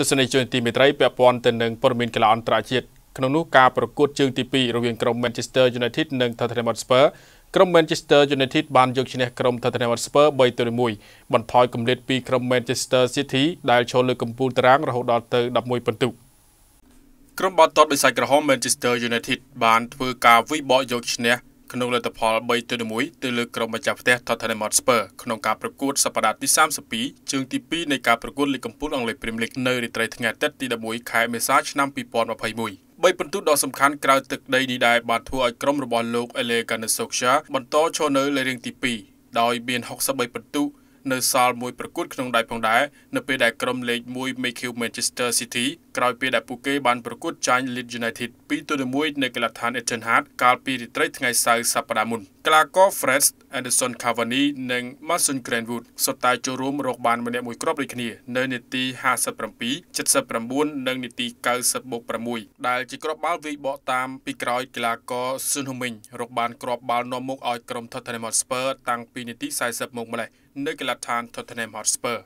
ទស្សនិកជនទីមេត្រីពាក់ព័ន្ធទៅនឹងព័ត៌មានកីឡាអន្តរជាតិក្នុងនោះការប្រកួតជើងទី2រវាងក្រុម Manchester United និង Tottenham Hotspur ក្រុម Manchester United បានយកឈ្នះក្រុម Tottenham Hotspur 3ទៅ1បន្ថយគម្លាតពីក្រុម Manchester City ដែលឈរលើកំពូលតារាងរហូតដល់ទៅ11ពិន្ទុក្រុមបាល់ទាត់បិសាចក្រហម Manchester United បានធ្វើការវាយបកយកឈ្នះក្នុងលទ្ធផល3ទៅ1ទៅលើក្រុមម្ចាស់ផ្ទះ Tottenham Hotspur ក្នុងការប្រកួតសប្តាហ៍ទី32ជើងទី2នៃការប្រកួតលីគកំពូលអង់គ្លេស Premier League នៅរាត្រីថ្ងៃអាទិត្យទី11ខែមេសាឆ្នាំ2021បីពិន្ទុដ៏សំខាន់ក្រៅទឹកដីនេះដែរបានធ្វើឲ្យក្រុមរបស់លោក Ele Ganesokha បន្តឈរនៅលើរៀងទី2ដោយមាន63ពិន្ទុនៅសល់មួយប្រកួតក្នុងដៃផងដែរនៅពេលដែលក្រុមលេខ1 MQ Manchester City ក្រោយពេលដែលពួកគេបានប្រកួតចាញ់ Leeds United 2-1នៅកីឡដ្ឋាន Etihad កាលពីរាត្រីថ្ងៃសៅរ៍សប្តាហ៍មុនកីឡាករ Fred Anderson Cavani និង Mason Greenwood សុទ្ធតែចូលរួមរកបានម្នាក់មួយគ្រាប់ដូចគ្នានៅនាទី57 79និងនាទី 90+6 ដែលជាគ្រាប់បាល់វាយបកតាមពីក្រោយកីឡាករ Sun Heung-min រកបានគ្រាប់បាល់នាំមុខឲ្យក្រុម Tottenham Hotspur តាំងពីនាទី40មកម្លេះនៅកីឡដ្ឋាន Tottenham Hotspur